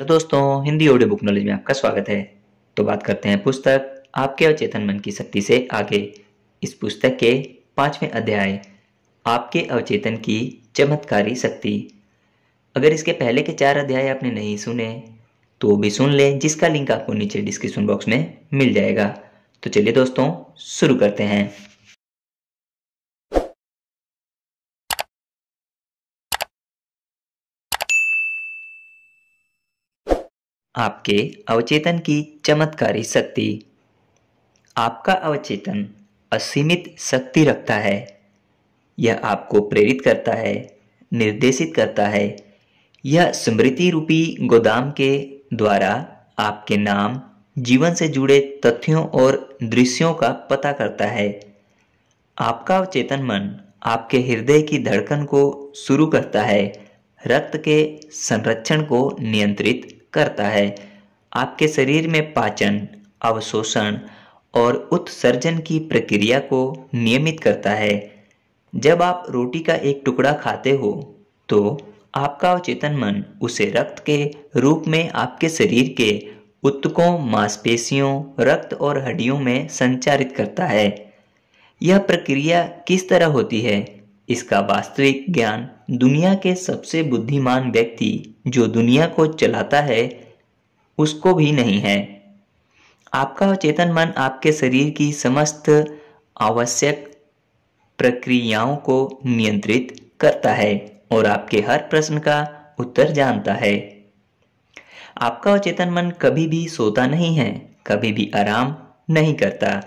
hello दोस्तों Hindi audio book knowledge में आपका स्वागत है तो बात करते हैं पुस्तक आपके अवचेतन मन की शक्ति से आगे इस पुस्तक के पांचवें अध्याय आपके अवचेतन की चमत्कारी शक्ति अगर इसके पहले के चार अध्याय आपने नहीं सुने तो वो भी सुन लें जिसका लिंक आपको नीचे डिस्क्रिप्शन बॉक्स में मिल जाएगा तो चलिए दोस्तों शुरू करते हैं आपके अवचेतन की चमत्कारी शक्ति आपका अवचेतन असीमित शक्ति रखता है यह आपको प्रेरित करता है निर्देशित करता है यह स्मृति रूपी गोदाम के द्वारा आपके नाम जीवन से जुड़े तथ्यों और दृश्यों का पता करता है आपका अवचेतन मन आपके हृदय की धड़कन को शुरू करता है रक्त के संरक्षण को नियंत्रित करता है आपके शरीर में पाचन अवशोषण और उत्सर्जन की प्रक्रिया को नियमित करता है जब आप रोटी का एक टुकड़ा खाते हो तो आपका अवचेतन मन उसे रक्त के रूप में आपके शरीर के उत्तकों मांसपेशियों रक्त और हड्डियों में संचारित करता है यह प्रक्रिया किस तरह होती है इसका वास्तविक ज्ञान दुनिया के सबसे बुद्धिमान व्यक्ति जो दुनिया को चलाता है उसको भी नहीं है आपका चेतन मन आपके शरीर की समस्त आवश्यक प्रक्रियाओं को नियंत्रित करता है और आपके हर प्रश्न का उत्तर जानता है आपका अचेतन मन कभी भी सोता नहीं है कभी भी आराम नहीं करता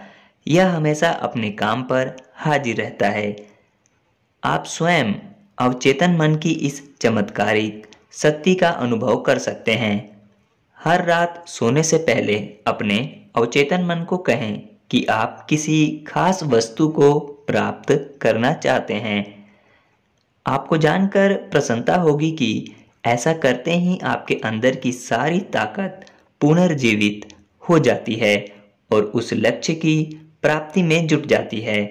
यह हमेशा अपने काम पर हाजिर रहता है आप स्वयं अवचेतन मन की इस चमत्कारिक शक्ति का अनुभव कर सकते हैं हर रात सोने से पहले अपने अवचेतन मन को कहें कि आप किसी खास वस्तु को प्राप्त करना चाहते हैं आपको जानकर प्रसन्नता होगी कि ऐसा करते ही आपके अंदर की सारी ताकत पुनर्जीवित हो जाती है और उस लक्ष्य की प्राप्ति में जुट जाती है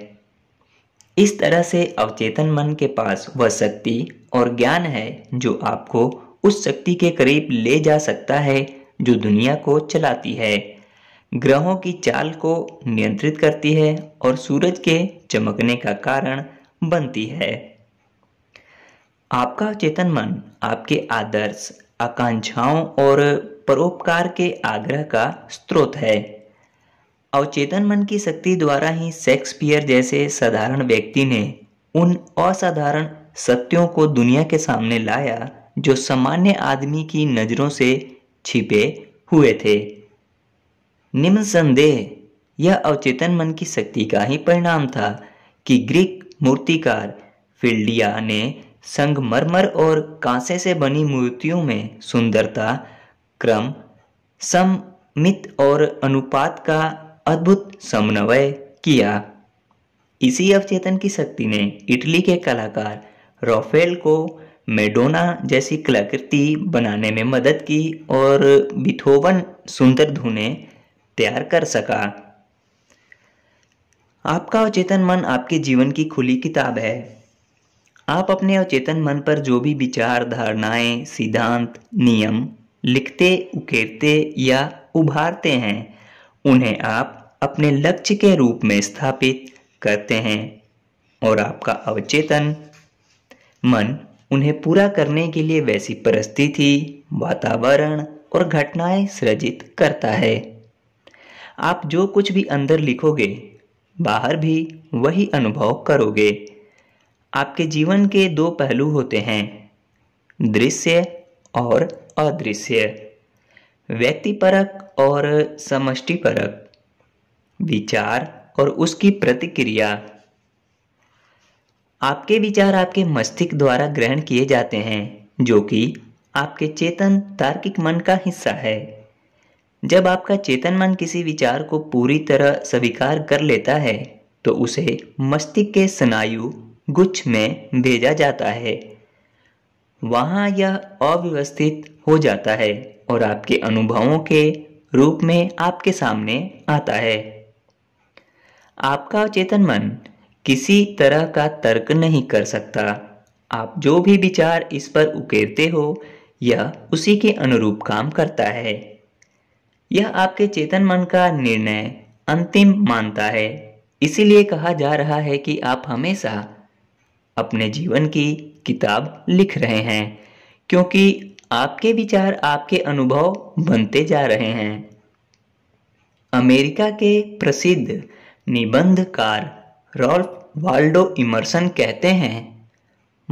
इस तरह से अवचेतन मन के पास वह शक्ति और ज्ञान है जो आपको उस शक्ति के करीब ले जा सकता है जो दुनिया को चलाती है ग्रहों की चाल को नियंत्रित करती है और सूरज के चमकने का कारण बनती है आपका चेतन मन आपके आदर्श आकांक्षाओं और परोपकार के आग्रह का स्रोत है अवचेतन मन की शक्ति द्वारा ही शेक्सपियर जैसे साधारण व्यक्ति ने उन असाधारण सत्यों को दुनिया के सामने लाया जो सामान्य आदमी की नज़रों से छिपे हुए थे निम्न संदेह यह अवचेतन मन की शक्ति का ही परिणाम था कि ग्रीक मूर्तिकार फिल्डिया ने संगमरमर और कांसे से बनी मूर्तियों में सुंदरता क्रम सममित और अनुपात का अद्भुत समन्वय किया इसी अवचेतन की शक्ति ने इटली के कलाकार रोफेल को मेडोना जैसी कलाकृति बनाने में मदद की और बिथोवन सुंदर धुने तैयार कर सका आपका अवचेतन मन आपके जीवन की खुली किताब है आप अपने अवचेतन मन पर जो भी विचार धारणाएं सिद्धांत नियम लिखते उकेरते या उभारते हैं उन्हें आप अपने लक्ष्य के रूप में स्थापित करते हैं और आपका अवचेतन मन उन्हें पूरा करने के लिए वैसी परिस्थिति वातावरण और घटनाएं सृजित करता है आप जो कुछ भी अंदर लिखोगे बाहर भी वही अनुभव करोगे आपके जीवन के दो पहलू होते हैं दृश्य और अदृश्य व्यक्तिपरक और समष्टिपरक विचार और उसकी प्रतिक्रिया आपके विचार आपके मस्तिष्क द्वारा ग्रहण किए जाते हैं जो कि आपके चेतन तार्किक मन का हिस्सा है जब आपका चेतन मन किसी विचार को पूरी तरह स्वीकार कर लेता है तो उसे मस्तिष्क के स्नायु गुच्छ में भेजा जाता है वहाँ यह अव्यवस्थित हो जाता है और आपके अनुभवों के रूप में आपके सामने आता है आपका चेतन मन किसी तरह का तर्क नहीं कर सकता आप जो भी विचार इस पर उकेरते हो यह उसी के अनुरूप काम करता है यह आपके चेतन मन का निर्णय अंतिम मानता है इसीलिए कहा जा रहा है कि आप हमेशा अपने जीवन की किताब लिख रहे हैं क्योंकि आपके विचार आपके अनुभव बनते जा रहे हैं अमेरिका के प्रसिद्ध निबंधकार रॉल्फ वाल्डो इमर्सन कहते हैं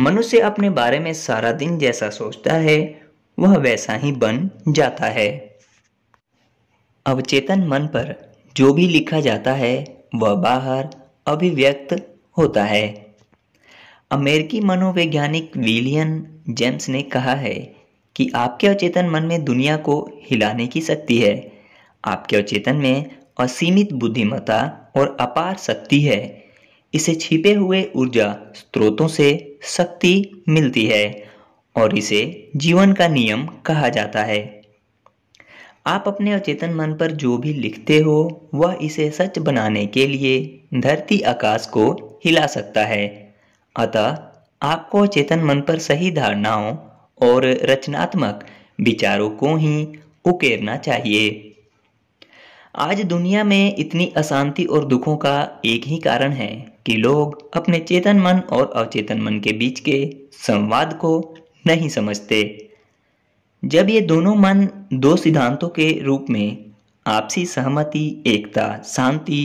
मनुष्य अपने बारे में सारा दिन जैसा सोचता है वह वैसा ही बन जाता है अवचेतन मन पर जो भी लिखा जाता है वह बाहर अभिव्यक्त होता है अमेरिकी मनोवैज्ञानिक विलियन जेम्स ने कहा है कि आपके अचेतन मन में दुनिया को हिलाने की शक्ति है आपके अचेतन में असीमित बुद्धिमत्ता और अपार शक्ति है इसे छिपे हुए ऊर्जा स्रोतों से शक्ति मिलती है और इसे जीवन का नियम कहा जाता है आप अपने अचेतन मन पर जो भी लिखते हो वह इसे सच बनाने के लिए धरती आकाश को हिला सकता है अतः आपको अचेतन मन पर सही धारणाओं और रचनात्मक विचारों को ही उकेरना चाहिए आज दुनिया में इतनी अशांति और दुखों का एक ही कारण है कि लोग अपने चेतन मन और अवचेतन मन के बीच के संवाद को नहीं समझते जब ये दोनों मन दो सिद्धांतों के रूप में आपसी सहमति एकता शांति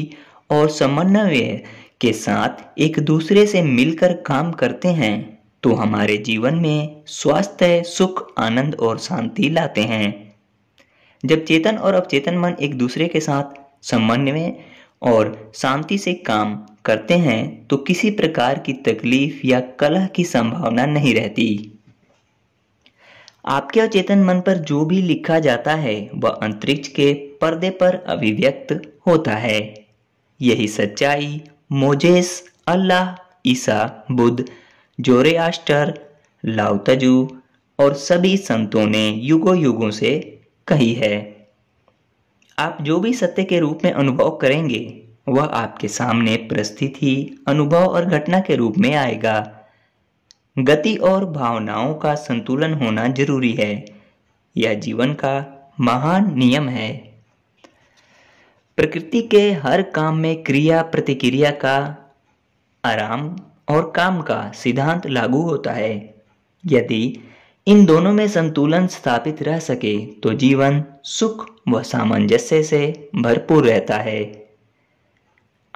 और समन्वय के साथ एक दूसरे से मिलकर काम करते हैं तो हमारे जीवन में स्वास्थ्य सुख आनंद और शांति लाते हैं जब चेतन और अवचेतन मन एक दूसरे के साथ समन्वय में और शांति से काम करते हैं तो किसी प्रकार की तकलीफ या कलह की संभावना नहीं रहती आपके अवचेतन मन पर जो भी लिखा जाता है वह अंतरिक्ष के पर्दे पर अभिव्यक्त होता है यही सच्चाई मोजेस अल्लाह ईसा बुद्ध आस्टर लाउतजू और सभी संतों ने युगो युगों से कही है आप जो भी सत्य के रूप में अनुभव करेंगे वह आपके सामने परिस्थिति अनुभव और घटना के रूप में आएगा गति और भावनाओं का संतुलन होना जरूरी है यह जीवन का महान नियम है प्रकृति के हर काम में क्रिया प्रतिक्रिया का आराम और काम का सिद्धांत लागू होता है यदि इन दोनों में संतुलन स्थापित रह सके तो जीवन सुख व सामंजस्य से भरपूर रहता है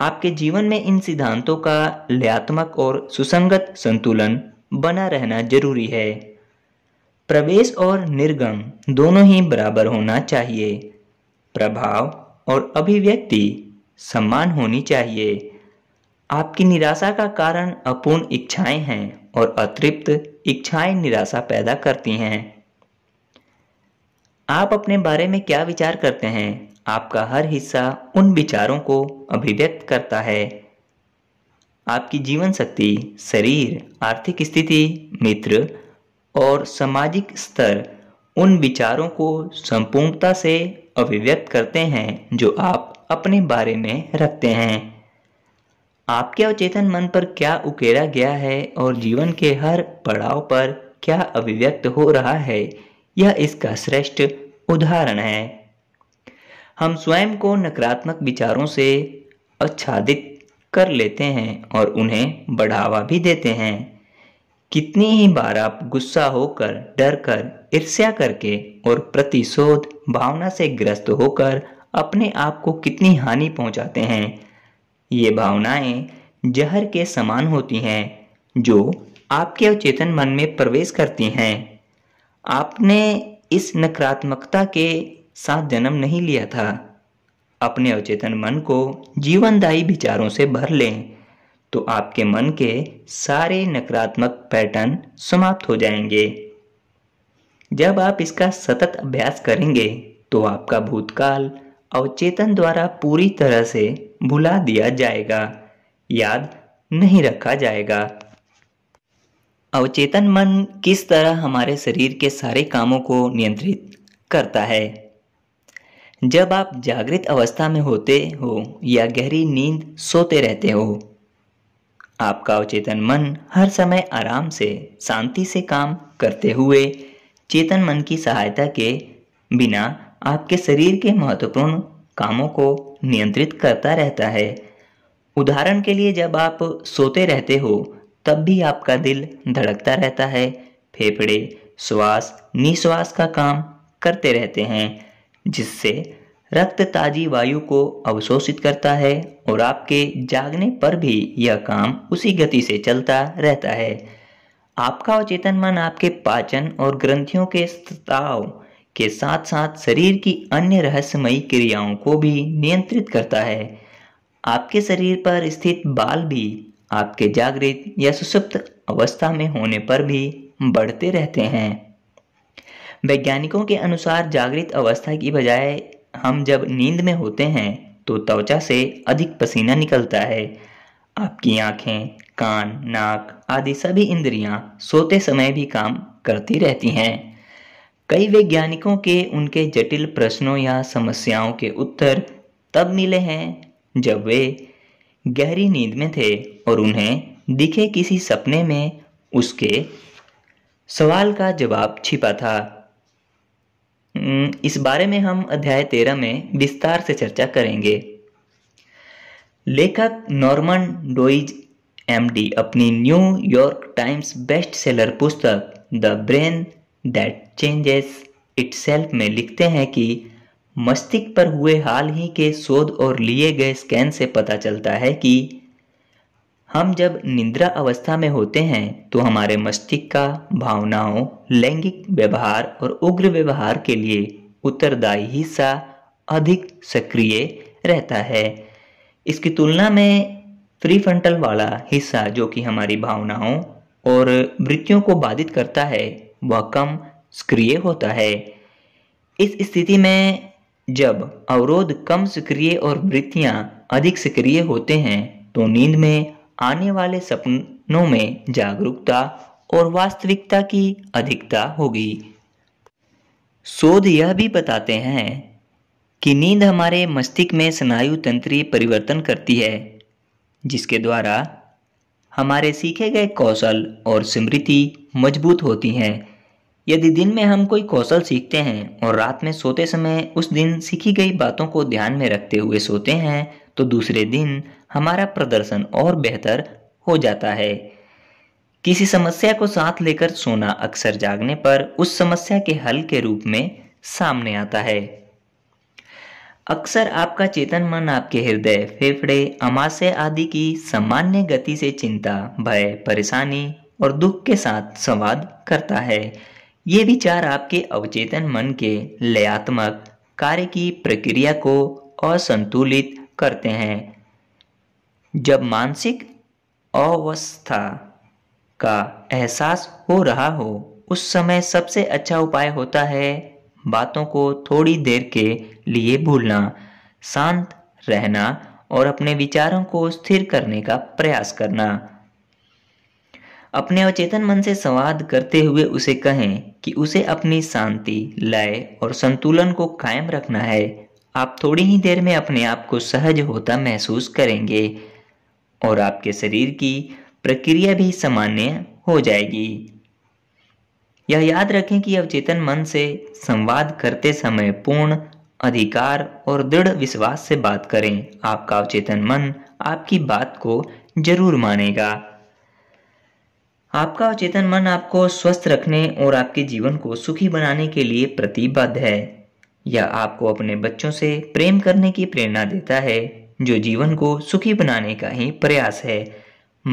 आपके जीवन में इन सिद्धांतों का लयात्मक और सुसंगत संतुलन बना रहना जरूरी है प्रवेश और निर्गम दोनों ही बराबर होना चाहिए प्रभाव और अभिव्यक्ति समान होनी चाहिए आपकी निराशा का कारण अपूर्ण इच्छाएं हैं और अतृप्त इच्छाएं निराशा पैदा करती हैं आप अपने बारे में क्या विचार करते हैं आपका हर हिस्सा उन विचारों को अभिव्यक्त करता है आपकी जीवन शक्ति शरीर आर्थिक स्थिति मित्र और सामाजिक स्तर उन विचारों को संपूर्णता से अभिव्यक्त करते हैं जो आप अपने बारे में रखते हैं आपके अवचेतन मन पर क्या उकेरा गया है और जीवन के हर पड़ाव पर क्या अभिव्यक्त हो रहा है यह इसका श्रेष्ठ उदाहरण है हम स्वयं को नकारात्मक विचारों से आच्छादित कर लेते हैं और उन्हें बढ़ावा भी देते हैं कितनी ही बार आप गुस्सा होकर डर कर ईर्ष्या करके और प्रतिशोध भावना से ग्रस्त होकर अपने आप को कितनी हानि पहुंचाते हैं ये भावनाएं जहर के समान होती हैं जो आपके अवचेतन मन में प्रवेश करती हैं आपने इस नकारात्मकता के साथ जन्म नहीं लिया था अपने अवचेतन मन को जीवनदायी विचारों से भर लें तो आपके मन के सारे नकारात्मक पैटर्न समाप्त हो जाएंगे जब आप इसका सतत अभ्यास करेंगे तो आपका भूतकाल अवचेतन द्वारा पूरी तरह से भुला दिया जाएगा याद नहीं रखा जाएगा अवचेतन मन किस तरह हमारे शरीर के सारे कामों को नियंत्रित करता है जब आप जागृत अवस्था में होते हो या गहरी नींद सोते रहते हो आपका अवचेतन मन हर समय आराम से शांति से काम करते हुए चेतन मन की सहायता के बिना आपके शरीर के महत्वपूर्ण कामों को नियंत्रित करता रहता है उदाहरण के लिए जब आप सोते रहते हो तब भी आपका दिल धड़कता रहता है फेफड़े श्वास निश्वास का काम करते रहते हैं जिससे रक्त ताजी वायु को अवशोषित करता है और आपके जागने पर भी यह काम उसी गति से चलता रहता है आपका अवचेतन मन आपके पाचन और ग्रंथियों के स्ताव के साथ साथ शरीर की अन्य रहस्यमयी क्रियाओं को भी नियंत्रित करता है आपके शरीर पर स्थित बाल भी आपके जागृत या सुसुप्त अवस्था में होने पर भी बढ़ते रहते हैं वैज्ञानिकों के अनुसार जागृत अवस्था की बजाय हम जब नींद में होते हैं तो त्वचा से अधिक पसीना निकलता है आपकी आंखें कान नाक आदि सभी इंद्रियां सोते समय भी काम करती रहती हैं कई वैज्ञानिकों के उनके जटिल प्रश्नों या समस्याओं के उत्तर तब मिले हैं जब वे गहरी नींद में थे और उन्हें दिखे किसी सपने में उसके सवाल का जवाब छिपा था इस बारे में हम अध्याय तेरह में विस्तार से चर्चा करेंगे लेखक नॉर्मन डोइज एमडी अपनी न्यूयॉर्क टाइम्स बेस्ट सेलर पुस्तक the brain that changes itself में लिखते हैं कि मस्तिष्क पर हुए हाल ही के शोध और लिए गए स्कैन से पता चलता है कि हम जब निद्रा अवस्था में होते हैं तो हमारे मस्तिष्क का भावनाओं लैंगिक व्यवहार और उग्र व्यवहार के लिए उत्तरदायी हिस्सा अधिक सक्रिय रहता है इसकी तुलना में प्रीफ्रंटल वाला हिस्सा जो कि हमारी भावनाओं और वृत्तियों को बाधित करता है वह कम सक्रिय होता है इस स्थिति में जब अवरोध कम सक्रिय और वृत्तियाँ अधिक सक्रिय होते हैं तो नींद में आने वाले सपनों में जागरूकता और वास्तविकता की अधिकता होगी शोध यह भी बताते हैं कि नींद हमारे मस्तिष्क में स्नायु तंत्रीय परिवर्तन करती है जिसके द्वारा हमारे सीखे गए कौशल और स्मृति मजबूत होती हैं यदि दिन में हम कोई कौशल सीखते हैं और रात में सोते समय उस दिन सीखी गई बातों को ध्यान में रखते हुए सोते हैं तो दूसरे दिन हमारा प्रदर्शन और बेहतर हो जाता है किसी समस्या को साथ लेकर सोना अक्सर जागने पर उस समस्या के हल के रूप में सामने आता है अक्सर आपका चेतन मन आपके हृदय फेफड़े अमाशय आदि की सामान्य गति से चिंता भय परेशानी और दुख के साथ संवाद करता है ये विचार आपके अवचेतन मन के लयात्मक कार्य की प्रक्रिया को असंतुलित करते हैं जब मानसिक अवस्था का एहसास हो रहा हो उस समय सबसे अच्छा उपाय होता है बातों को थोड़ी देर के लिए भूलना शांत रहना और अपने विचारों को स्थिर करने का प्रयास करना अपने अवचेतन मन से संवाद करते हुए उसे कहें कि उसे अपनी शांति लय और संतुलन को कायम रखना है आप थोड़ी ही देर में अपने आप को सहज होता महसूस करेंगे और आपके शरीर की प्रक्रिया भी सामान्य हो जाएगी यह याद रखें कि अवचेतन मन से संवाद करते समय पूर्ण अधिकार और दृढ़ विश्वास से बात करें आपका अवचेतन मन आपकी बात को जरूर मानेगा आपका अचेतन मन आपको स्वस्थ रखने और आपके जीवन को सुखी बनाने के लिए प्रतिबद्ध है यह आपको अपने बच्चों से प्रेम करने की प्रेरणा देता है जो जीवन को सुखी बनाने का ही प्रयास है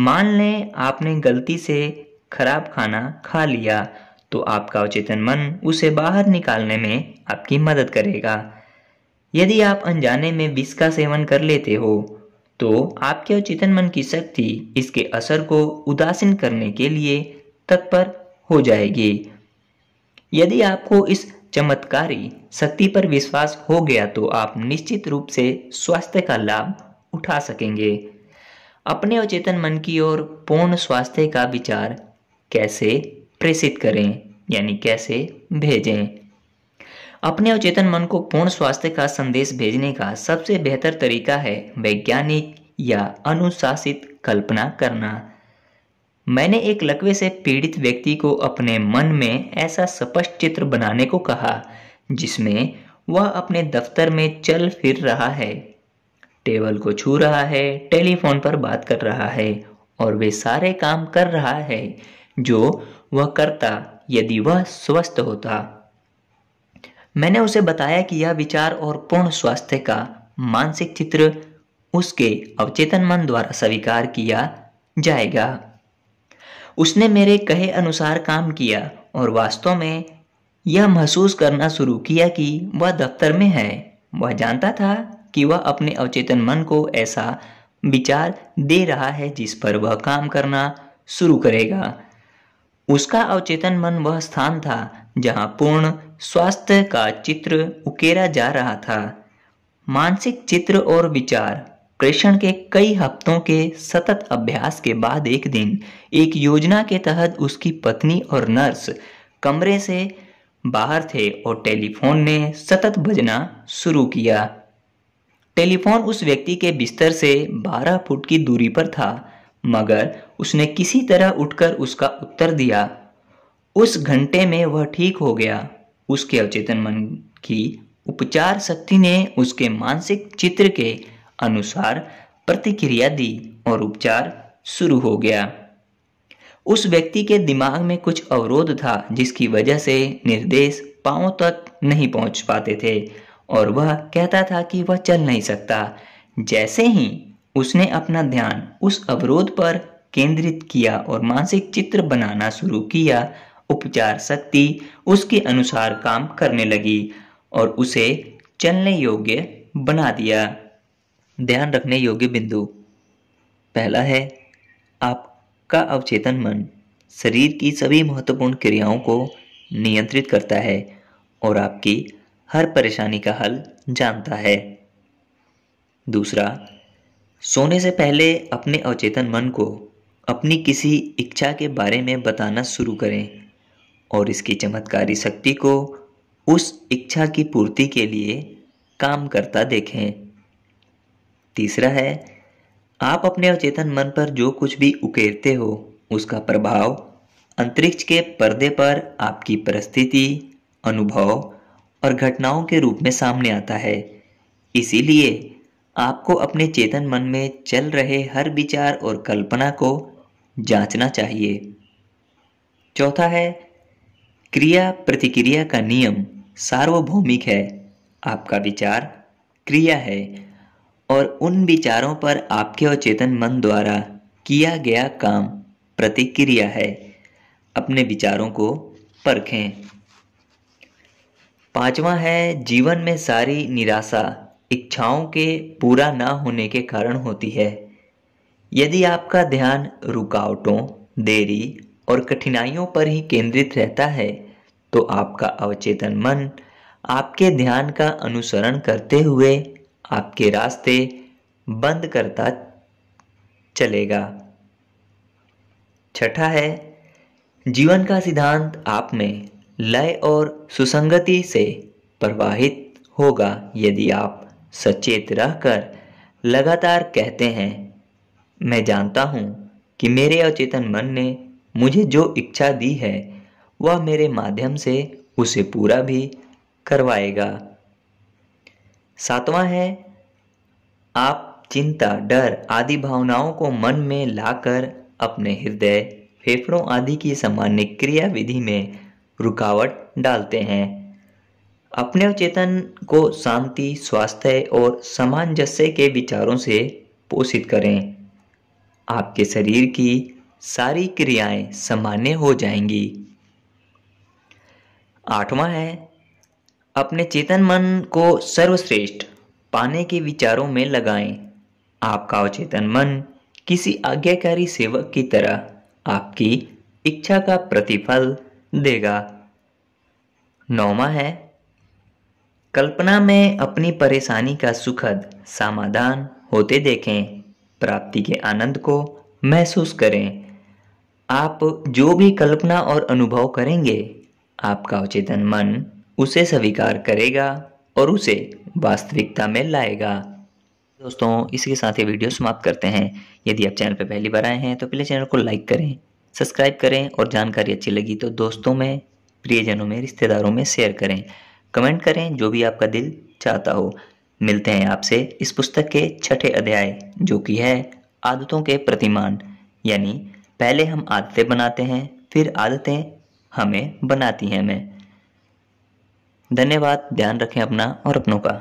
मान लें आपने गलती से खराब खाना खा लिया तो आपका अचेतन मन उसे बाहर निकालने में आपकी मदद करेगा यदि आप अनजाने में विष का सेवन कर लेते हो तो आपके अचेतन मन की शक्ति इसके असर को उदासीन करने के लिए तत्पर हो जाएगी यदि आपको इस चमत्कारी शक्ति पर विश्वास हो गया तो आप निश्चित रूप से स्वास्थ्य का लाभ उठा सकेंगे अपने अचेतन मन की ओर पूर्ण स्वास्थ्य का विचार कैसे प्रेषित करें यानी कैसे भेजें अपने अवचेतन मन को पूर्ण स्वास्थ्य का संदेश भेजने का सबसे बेहतर तरीका है वैज्ञानिक या अनुशासित कल्पना करना मैंने एक लकवे से पीड़ित व्यक्ति को अपने मन में ऐसा स्पष्ट चित्र बनाने को कहा जिसमें वह अपने दफ्तर में चल फिर रहा है टेबल को छू रहा है टेलीफोन पर बात कर रहा है और वे सारे काम कर रहा है जो वह करता यदि वह स्वस्थ होता मैंने उसे बताया कि यह विचार और पूर्ण स्वास्थ्य का मानसिक चित्र उसके अवचेतन मन द्वारा स्वीकार किया जाएगा उसने मेरे कहे अनुसार काम किया और वास्तव में यह महसूस करना शुरू किया कि वह दफ्तर में है वह जानता था कि वह अपने अवचेतन मन को ऐसा विचार दे रहा है जिस पर वह काम करना शुरू करेगा उसका अवचेतन मन वह स्थान था जहां पूर्ण स्वास्थ्य का चित्र उकेरा जा रहा था मानसिक चित्र और विचार प्रेषण के कई हफ्तों के सतत अभ्यास के बाद एक दिन एक योजना के तहत उसकी पत्नी और नर्स कमरे से बाहर थे और टेलीफोन ने सतत बजना शुरू किया टेलीफोन उस व्यक्ति के बिस्तर से 12 फुट की दूरी पर था मगर उसने किसी तरह उठकर उसका उत्तर दिया उस घंटे में वह ठीक हो गया उसके अवचेतन मन की उपचार शक्ति ने उसके मानसिक चित्र के अनुसार प्रतिक्रिया दी और उपचार शुरू हो गया उस व्यक्ति के दिमाग में कुछ अवरोध था जिसकी वजह से निर्देश पांव तक नहीं पहुंच पाते थे और वह कहता था कि वह चल नहीं सकता जैसे ही उसने अपना ध्यान उस अवरोध पर केंद्रित किया और मानसिक चित्र बनाना शुरू किया उपचार शक्ति उसके अनुसार काम करने लगी और उसे चलने योग्य बना दिया ध्यान रखने योग्य बिंदु पहला है आपका अवचेतन मन शरीर की सभी महत्वपूर्ण क्रियाओं को नियंत्रित करता है और आपकी हर परेशानी का हल जानता है दूसरा सोने से पहले अपने अवचेतन मन को अपनी किसी इच्छा के बारे में बताना शुरू करें और इसकी चमत्कारी शक्ति को उस इच्छा की पूर्ति के लिए काम करता देखें तीसरा है आप अपने अवचेतन मन पर जो कुछ भी उकेरते हो उसका प्रभाव अंतरिक्ष के पर्दे पर आपकी परिस्थिति अनुभव और घटनाओं के रूप में सामने आता है इसीलिए आपको अपने चेतन मन में चल रहे हर विचार और कल्पना को जांचना चाहिए चौथा है क्रिया प्रतिक्रिया का नियम सार्वभौमिक है आपका विचार क्रिया है और उन विचारों पर आपके अचेतन मन द्वारा किया गया काम प्रतिक्रिया है अपने विचारों को परखें पांचवा है जीवन में सारी निराशा इच्छाओं के पूरा ना होने के कारण होती है यदि आपका ध्यान रुकावटों देरी और कठिनाइयों पर ही केंद्रित रहता है तो आपका अवचेतन मन आपके ध्यान का अनुसरण करते हुए आपके रास्ते बंद करता चलेगा छठा है जीवन का सिद्धांत आप में लय और सुसंगति से प्रवाहित होगा यदि आप सचेत रहकर लगातार कहते हैं मैं जानता हूँ कि मेरे अवचेतन मन ने मुझे जो इच्छा दी है वह मेरे माध्यम से उसे पूरा भी करवाएगा सातवां है आप चिंता डर आदि भावनाओं को मन में लाकर अपने हृदय फेफड़ों आदि की सामान्य क्रिया विधि में रुकावट डालते हैं अपने चेतन को शांति स्वास्थ्य और सामंजस्य के विचारों से पोषित करें आपके शरीर की सारी क्रियाएं सामान्य हो जाएंगी आठवां है अपने चेतन मन को सर्वश्रेष्ठ पाने के विचारों में लगाएं आपका अवचेतन मन किसी आज्ञाकारी सेवक की तरह आपकी इच्छा का प्रतिफल देगा नौवा है कल्पना में अपनी परेशानी का सुखद समाधान होते देखें प्राप्ति के आनंद को महसूस करें आप जो भी कल्पना और अनुभव करेंगे आपका अवचेतन मन उसे स्वीकार करेगा और उसे वास्तविकता में लाएगा दोस्तों इसके साथ ये वीडियो समाप्त करते हैं यदि आप चैनल पर पहली बार आए हैं तो पहले चैनल को लाइक करें सब्सक्राइब करें और जानकारी अच्छी लगी तो दोस्तों में प्रियजनों में रिश्तेदारों में शेयर करें कमेंट करें जो भी आपका दिल चाहता हो मिलते हैं आपसे इस पुस्तक के छठे अध्याय जो कि है आदतों के प्रतिमान यानी पहले हम आदतें बनाते हैं फिर आदतें हमें बनाती हैं मैं धन्यवाद ध्यान रखें अपना और अपनों का